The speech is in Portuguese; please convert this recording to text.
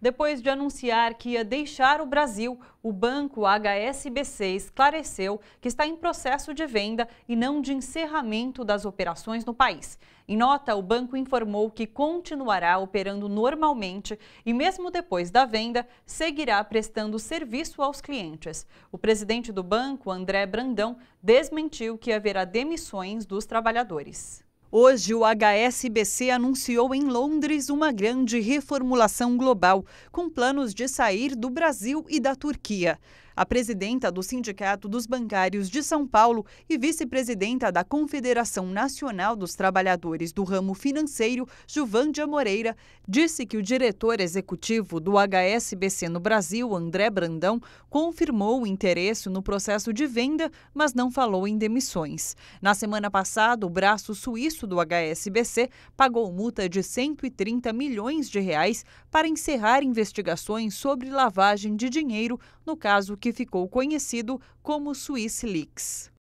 Depois de anunciar que ia deixar o Brasil, o banco HSBC esclareceu que está em processo de venda e não de encerramento das operações no país. Em nota, o banco informou que continuará operando normalmente e, mesmo depois da venda, seguirá prestando serviço aos clientes. O presidente do banco, André Brandão, desmentiu que haverá demissões dos trabalhadores. Hoje, o HSBC anunciou em Londres uma grande reformulação global, com planos de sair do Brasil e da Turquia. A presidenta do Sindicato dos Bancários de São Paulo e vice-presidenta da Confederação Nacional dos Trabalhadores do Ramo Financeiro, Juvândia Moreira, disse que o diretor executivo do HSBC no Brasil, André Brandão, confirmou o interesse no processo de venda, mas não falou em demissões. Na semana passada, o braço suíço do HSBC pagou multa de 130 milhões de reais para encerrar investigações sobre lavagem de dinheiro no caso que que ficou conhecido como Leaks.